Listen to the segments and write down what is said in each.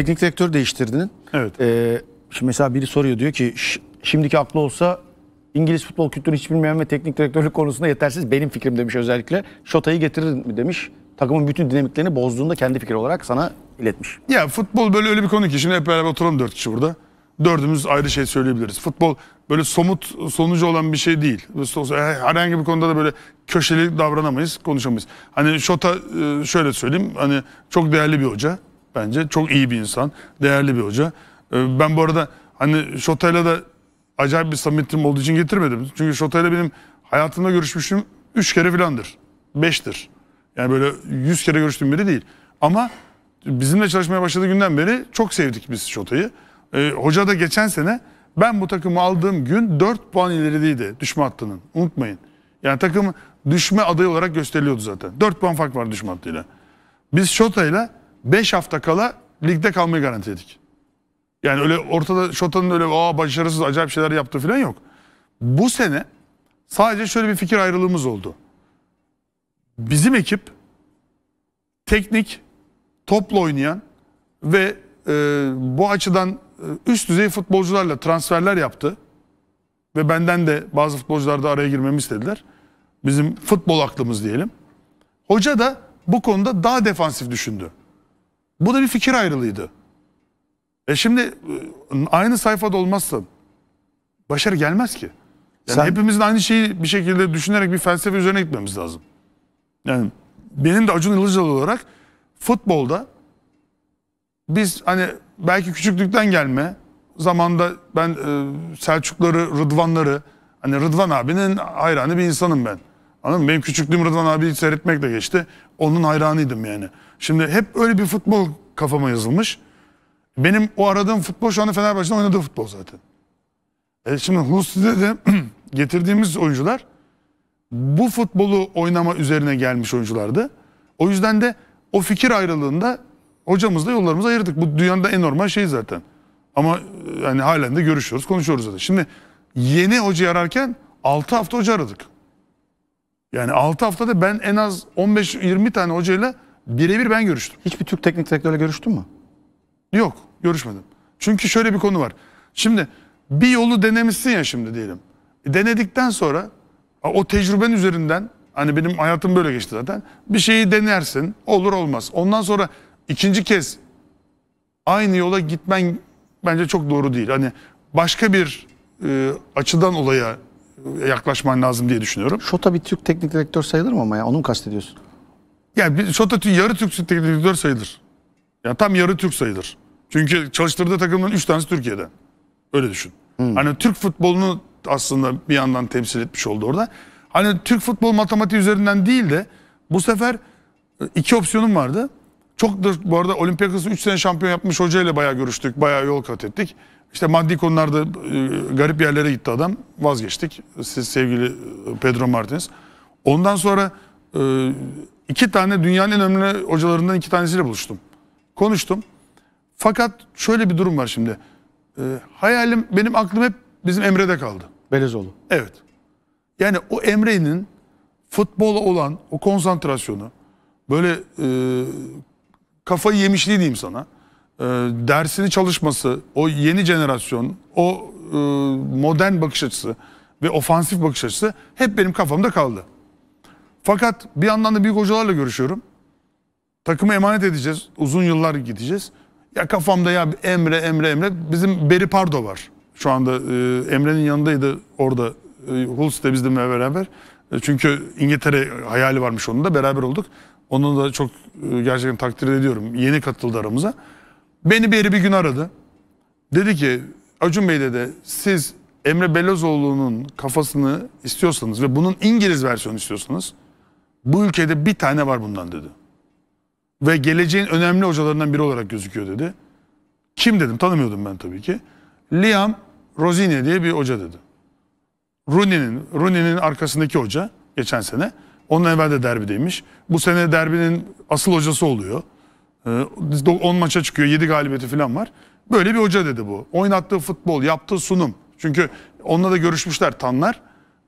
Teknik direktör değiştirdin. Evet. Ee, şimdi mesela biri soruyor diyor ki şimdiki aklı olsa İngiliz futbol kültürünü hiç bilmeyen ve teknik direktörlük konusunda yetersiz benim fikrim demiş özellikle. Şota'yı getirir mi demiş. Takımın bütün dinamiklerini bozduğunda kendi fikir olarak sana iletmiş. Ya futbol böyle öyle bir konu ki şimdi hep beraber oturalım dört kişi burada. Dördümüz ayrı şey söyleyebiliriz. Futbol böyle somut sonucu olan bir şey değil. Herhangi bir konuda da böyle köşeli davranamayız, konuşamayız. Hani Şota e, şöyle söyleyeyim, hani çok değerli bir hoca. Bence çok iyi bir insan. Değerli bir hoca. Ee, ben bu arada hani Şota'yla da acayip bir samimiyetim olduğu için getirmedim. Çünkü Şota'yla benim hayatımda görüşmüşüm 3 kere filandır. 5'tir. Yani böyle 100 kere görüştüğüm biri değil. Ama bizimle çalışmaya başladığı günden beri çok sevdik biz Şota'yı. Ee, hoca da geçen sene ben bu takımı aldığım gün 4 puan ilerideydi düşme hattının. Unutmayın. Yani takım düşme adayı olarak gösteriliyordu zaten. 4 puan fark var düşme hattıyla. Biz Şota'yla 5 hafta kala ligde kalmayı garanti garantiledik. Yani öyle ortada Şota'nın öyle aa başarısız acayip şeyler yaptı falan yok. Bu sene sadece şöyle bir fikir ayrılığımız oldu. Bizim ekip teknik, topla oynayan ve e, bu açıdan e, üst düzey futbolcularla transferler yaptı. Ve benden de bazı futbolcular da araya girmemi istediler. Bizim futbol aklımız diyelim. Hoca da bu konuda daha defansif düşündü. Bu da bir fikir ayrılığıydı. E şimdi e, aynı sayfada olmazsa başarı gelmez ki. Yani Sen... hepimizin aynı şeyi bir şekilde düşünerek bir felsefe üzerine gitmemiz lazım. Yani benim de Acun Ilıcalı olarak futbolda biz hani belki küçüklükten gelme zamanda ben e, Selçukları, Rıdvanları hani Rıdvan abinin hayranı bir insanım ben. Anladın mı? Benim küçüklüğüm Rıdvan abi seyretmekle geçti. Onun hayranıydım yani. Şimdi hep öyle bir futbol kafama yazılmış. Benim o aradığım futbol şu anda Fenerbahçe'de oynadığı futbol zaten. E şimdi Hulusi'de de getirdiğimiz oyuncular bu futbolu oynama üzerine gelmiş oyunculardı. O yüzden de o fikir ayrılığında hocamızla yollarımızı ayırdık. Bu dünyada en normal şey zaten. Ama e, yani halen de görüşüyoruz, konuşuyoruz zaten. Şimdi yeni hoca ararken 6 hafta hoca aradık. Yani 6 haftada ben en az 15-20 tane hocayla birebir ben görüştüm. Hiçbir Türk teknik direktörle görüştün mü? Yok, görüşmedim. Çünkü şöyle bir konu var. Şimdi bir yolu denemişsin ya şimdi diyelim. Denedikten sonra o tecrüben üzerinden hani benim hayatım böyle geçti zaten. Bir şeyi denersin, olur olmaz. Ondan sonra ikinci kez aynı yola gitmen bence çok doğru değil. Hani başka bir e, açıdan olaya yaklaşman lazım diye düşünüyorum. Şota bir Türk teknik direktör sayılır mı ama ya? Onu mu kastediyorsun? Yani Şota yarı Türk teknik direktör sayılır. Yani tam yarı Türk sayılır. Çünkü çalıştırdığı takımların 3 tanesi Türkiye'de. Öyle düşün. Hmm. Hani Türk futbolunu aslında bir yandan temsil etmiş oldu orada. Hani Türk futbol matematiği üzerinden değil de bu sefer e, iki opsiyonum vardı. Çok da bu arada Olympiakos'u 3 sene şampiyon yapmış hocayla bayağı görüştük. Bayağı yol kat ettik. İşte maddi konularda e, garip yerlere gitti adam. Vazgeçtik. Siz sevgili e, Pedro Martins. Ondan sonra e, iki tane dünyanın en önemli hocalarından iki tanesiyle buluştum. Konuştum. Fakat şöyle bir durum var şimdi. E, hayalim benim aklım hep bizim Emre'de kaldı. Belezoğlu. Evet. Yani o Emre'nin futbola olan o konsantrasyonu böyle e, kafayı yemişliği diyeyim sana e, dersini çalışması, o yeni jenerasyon, o e, modern bakış açısı ve ofansif bakış açısı hep benim kafamda kaldı. Fakat bir yandan da büyük hocalarla görüşüyorum. Takımı emanet edeceğiz. Uzun yıllar gideceğiz. Ya kafamda ya Emre, Emre, Emre. Bizim Beri Pardo var. Şu anda e, Emre'nin yanındaydı orada. E, Huls'te bizimle beraber. E, çünkü İngiltere hayali varmış onun da. Beraber olduk. Onu da çok e, gerçekten takdir ediyorum. Yeni katıldı aramıza. Beni biri bir gün aradı. Dedi ki Acun Bey dedi siz Emre Belözoğlu'nun kafasını istiyorsanız ve bunun İngiliz versiyonu istiyorsanız bu ülkede bir tane var bundan dedi. Ve geleceğin önemli hocalarından biri olarak gözüküyor dedi. Kim dedim tanımıyordum ben tabii ki. Liam Rosine diye bir hoca dedi. Rooney'nin Rooney'nin arkasındaki hoca geçen sene. onun evvel de derbideymiş. Bu sene derbinin asıl hocası oluyor. 10 ee, maça çıkıyor 7 galibiyeti falan var. Böyle bir hoca dedi bu. Oynattığı futbol, yaptığı sunum. Çünkü onunla da görüşmüşler Tanlar.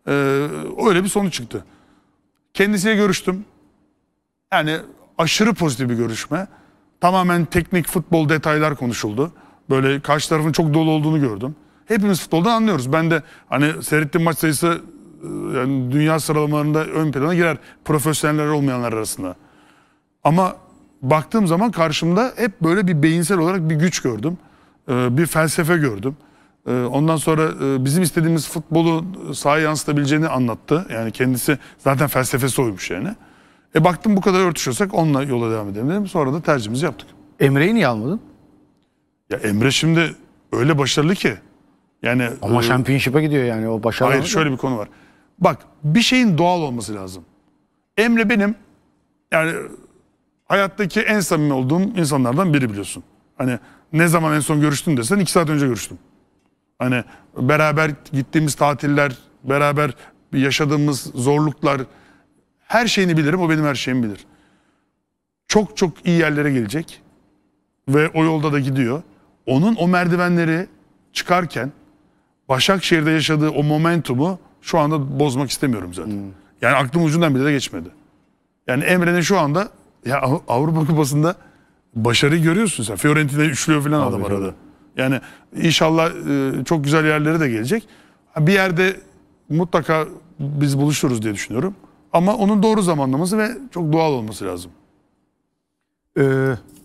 Ee, öyle bir sonuç çıktı. Kendisiyle görüştüm. Yani aşırı pozitif bir görüşme. Tamamen teknik futbol detaylar konuşuldu. Böyle karşı tarafın çok dolu olduğunu gördüm. Hepimiz futboldan anlıyoruz. Ben de hani seyrettiğim maç sayısı e, yani dünya sıralamalarında ön plana girer profesyoneller olmayanlar arasında. Ama baktığım zaman karşımda hep böyle bir beyinsel olarak bir güç gördüm. Ee, bir felsefe gördüm. Ee, ondan sonra e, bizim istediğimiz futbolu e, sahaya yansıtabileceğini anlattı. Yani kendisi zaten felsefesi oymuş yani. E baktım bu kadar örtüşüyorsak onunla yola devam edelim dedim. Sonra da tercihimizi yaptık. Emre'yi niye almadın? Ya Emre şimdi öyle başarılı ki. Yani Ama e, şampiyonşipa gidiyor yani o başarılı. Hayır şöyle bir konu var. Bak bir şeyin doğal olması lazım. Emre benim yani hayattaki en samimi olduğum insanlardan biri biliyorsun. Hani ne zaman en son görüştün desen iki saat önce görüştüm. Hani beraber gittiğimiz tatiller, beraber yaşadığımız zorluklar her şeyini bilirim. O benim her şeyimi bilir. Çok çok iyi yerlere gelecek ve o yolda da gidiyor. Onun o merdivenleri çıkarken Başakşehir'de yaşadığı o momentumu şu anda bozmak istemiyorum zaten. Hmm. Yani aklım ucundan bile de geçmedi. Yani Emre'nin şu anda ya Avrupa Kupası'nda başarı görüyorsun sen. Fiorentina üçlüyor falan adam Tabii, arada. Yani inşallah e, çok güzel yerlere de gelecek. Bir yerde mutlaka biz buluşuruz diye düşünüyorum. Ama onun doğru zamanlaması ve çok doğal olması lazım. Ee,